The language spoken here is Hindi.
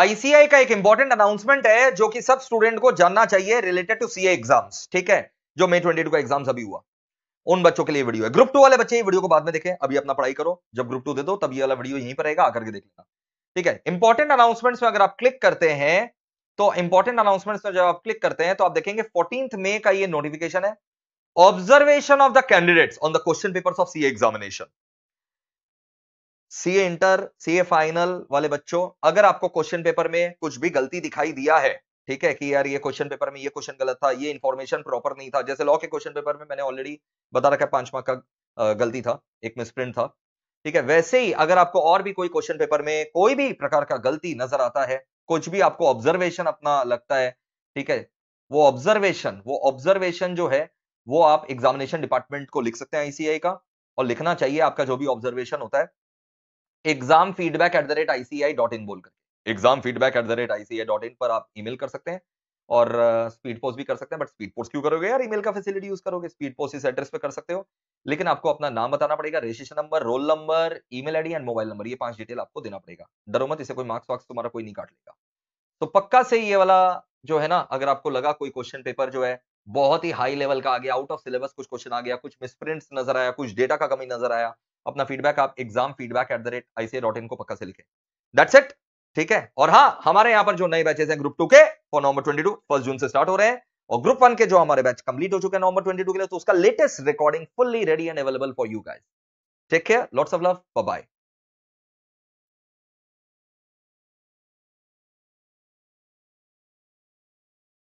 आईसीआई का एक इंपॉर्टेंट अनाउंसमेंट है जो कि सब स्टूडेंट को जानना चाहिए रिलेटेड टू सीए एग्जाम्स ठीक है जो मई ट्वेंटी का एग्जाम्स अभी हुआ उन बच्चों के लिए वीडियो है ग्रुप टू वाले बच्चे वीडियो को बाद में देखें अभी अपना पढ़ाई करो जब ग्रुप टू दे दो तब ये वाला वीडियो यहीं पर रहेगा आकर के देख लेना ठीक है इंपॉर्टेंट अनाउंसमेंट्स में अगर आप क्लिक करते हैं तो इंपॉर्टेंट अनाउंसमेंट्स में जब आप क्लिक करते हैं तो आप देखेंगे फोर्टीन मे का ये नोटिफिकेशन है observation of the candidates on the question paper of C examination CA inter CA final वाले बच्चों अगर आपको क्वेश्चन पेपर में कुछ भी गलती दिखाई दिया है ठीक है कि यार ये क्वेश्चन पेपर में ये क्वेश्चन गलत था ये इन्फॉर्मेशन प्रॉपर नहीं था जैसे लॉ के क्वेश्चन पेपर में मैंने ऑलरेडी बता रखा है पांच मार्क का गलती था एक मिसप्रिंट था ठीक है वैसे ही अगर आपको और भी कोई क्वेश्चन पेपर में कोई भी प्रकार का गलती नजर आता है कुछ भी आपको ऑब्जर्वेशन अपना लगता है ठीक है वो ऑब्जर्वेशन वो ऑब्जर्वेशन जो है वो आप एग्जामिनेशन डिपार्टमेंट को लिख सकते हैं आईसीआई का और लिखना चाहिए आपका जो भी ऑब्जर्वेशन होता है exam feedback at the rate ICAI dot in बोल exam feedback at the rate ICAI dot in पर आप ईमेल कर सकते हैं और स्पीड पोस्ट भी कर सकते हैं बट स्पीड पोस्ट क्यों करोगे यार ईमेल का फैसिलिटी यूज करोगे स्पीड पोस्ट इस एड्रेस पे कर सकते हो लेकिन आपको अपना नाम बताना पड़ेगा registration number roll number email ID and mobile number ये पांच डिटेल आपको देना पड़ेगा डरो मत इसे कोई मार्क्स वार्क्स तुम्हारा कोई नहीं काट लेगा तो पक्का से ये वाला जो है ना अगर आपको लगा कोई क्वेश्चन पेपर जो है बहुत ही हाई लेवल का आ गया आउट ऑफ सिलेबस कुछ क्वेश्चन आ गया कुछ मिसप्रिंट्स नजर आया कुछ डेटा का कमी नजर आया अपना फीडबैक आप exam feedback at the rate IC dot in को पक्का से लिखें दैट्स इट ठीक है और हाँ हमारे यहाँ पर जो नए बैचेस हैं ग्रुप टू के for November twenty two first June से स्टार्ट हो रहे हैं और ग्रुप वन के जो हमारे बैच कंप्लीट हो चुके हैं नवंबर ट्वेंटी टू के लिए तो उसका latest recording fully ready and available for you guys take care lots of love bye